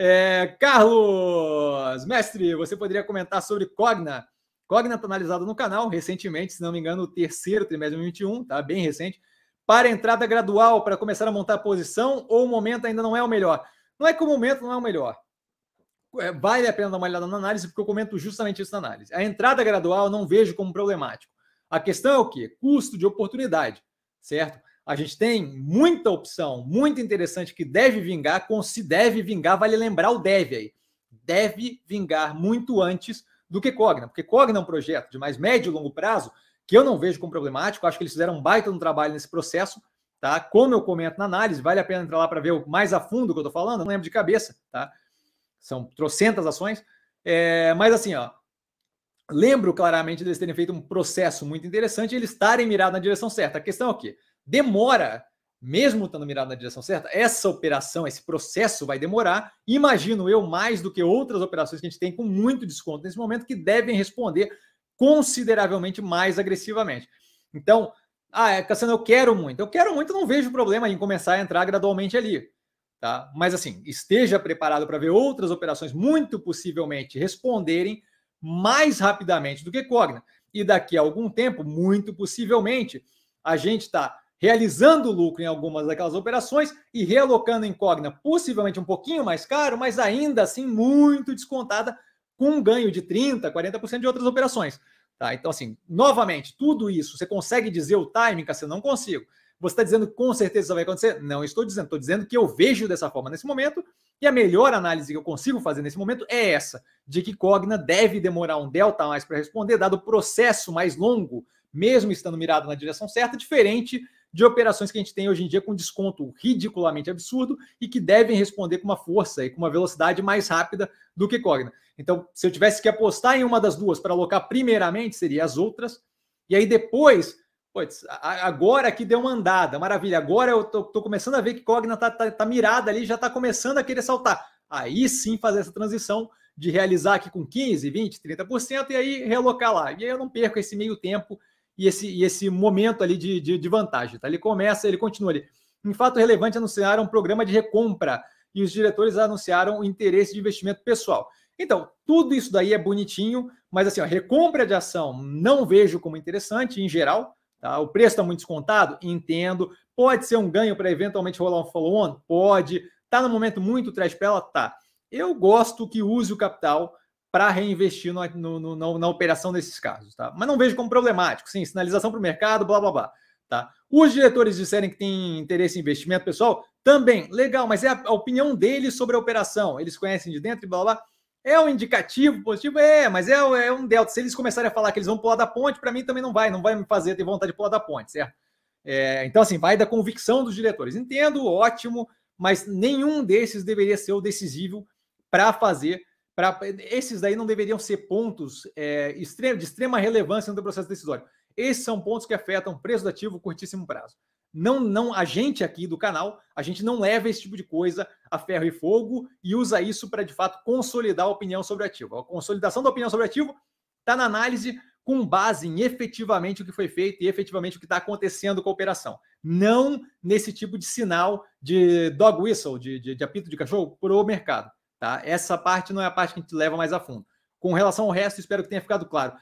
É, Carlos, mestre, você poderia comentar sobre Cogna? Cogna está analisado no canal recentemente, se não me engano, o terceiro trimestre de 2021, tá? Bem recente. Para entrada gradual, para começar a montar a posição, ou o momento ainda não é o melhor? Não é que o momento não é o melhor. É, vale a pena dar uma olhada na análise, porque eu comento justamente isso na análise. A entrada gradual eu não vejo como problemático. A questão é o quê? Custo de oportunidade, certo? A gente tem muita opção, muito interessante, que deve vingar, com se deve vingar, vale lembrar o deve aí. Deve vingar muito antes do que Cogna, porque Cogna é um projeto de mais médio e longo prazo que eu não vejo como problemático, acho que eles fizeram um baita no trabalho nesse processo, tá? Como eu comento na análise, vale a pena entrar lá para ver mais a fundo o que eu estou falando, não lembro de cabeça, tá? São trocentas ações, é, mas assim, ó, lembro claramente deles terem feito um processo muito interessante e eles estarem mirados na direção certa. A questão é o quê? demora, mesmo estando mirado na direção certa, essa operação, esse processo vai demorar, imagino eu, mais do que outras operações que a gente tem com muito desconto nesse momento, que devem responder consideravelmente mais agressivamente. Então, ah, é, Cassiano, eu quero muito. Eu quero muito, não vejo problema em começar a entrar gradualmente ali. Tá? Mas assim, esteja preparado para ver outras operações muito possivelmente responderem mais rapidamente do que Cogna. E daqui a algum tempo, muito possivelmente, a gente está realizando lucro em algumas daquelas operações e realocando em incógnita, possivelmente um pouquinho mais caro, mas ainda assim muito descontada, com um ganho de 30%, 40% de outras operações. Tá? Então, assim, novamente, tudo isso, você consegue dizer o timing, Que Eu não consigo. Você está dizendo que com certeza isso vai acontecer? Não estou dizendo, estou dizendo que eu vejo dessa forma nesse momento, e a melhor análise que eu consigo fazer nesse momento é essa, de que Cogna deve demorar um delta mais para responder, dado o processo mais longo, mesmo estando mirado na direção certa, diferente de operações que a gente tem hoje em dia com desconto ridiculamente absurdo e que devem responder com uma força e com uma velocidade mais rápida do que Cogna. Então, se eu tivesse que apostar em uma das duas para alocar primeiramente, seria as outras. E aí depois, putz, agora que deu uma andada, maravilha. Agora eu tô, tô começando a ver que Cogna tá, tá, tá mirada ali, já tá começando a querer saltar. Aí sim fazer essa transição de realizar aqui com 15, 20, 30% e aí realocar lá. E aí eu não perco esse meio tempo e esse, e esse momento ali de, de, de vantagem. Tá? Ele começa, ele continua ali. Em fato relevante, anunciaram é um programa de recompra e os diretores anunciaram o interesse de investimento pessoal. Então, tudo isso daí é bonitinho, mas assim, ó, recompra de ação não vejo como interessante em geral. Tá? O preço está muito descontado? Entendo. Pode ser um ganho para eventualmente rolar um follow-on? Pode. Está no momento muito trash para ela? Tá. Eu gosto que use o capital para reinvestir no, no, no, na, na, operação desses casos. Tá? Mas não vejo como problemático. Sim, sinalização para o mercado, blá blá blá. Tá? Os diretores disserem que têm interesse em investimento pessoal, também, legal, mas é a, a opinião deles sobre a operação. Eles conhecem de dentro e blá blá. É um indicativo positivo? É, mas é, é, um delta. Se eles começarem a falar que eles vão pular da ponte, para mim também não vai, não vai me fazer ter vontade de pular da ponte, certo? É, então, assim, vai da convicção dos diretores. Entendo, ótimo, mas nenhum desses deveria ser o decisivo para fazer esses daí não deveriam ser pontos é, de extrema relevância no processo decisório. Esses são pontos que afetam preço do ativo curtíssimo prazo. Não, não, a gente aqui do canal, a gente não leva esse tipo de coisa a ferro e fogo e usa isso para de fato consolidar a opinião sobre o ativo. A consolidação da opinião sobre o ativo está na análise com base em efetivamente o que foi feito e efetivamente o que está acontecendo com a operação. Não nesse tipo de sinal de dog whistle, de, de, de apito de cachorro para o mercado. Tá? Essa parte não é a parte que a gente leva mais a fundo. Com relação ao resto, espero que tenha ficado claro.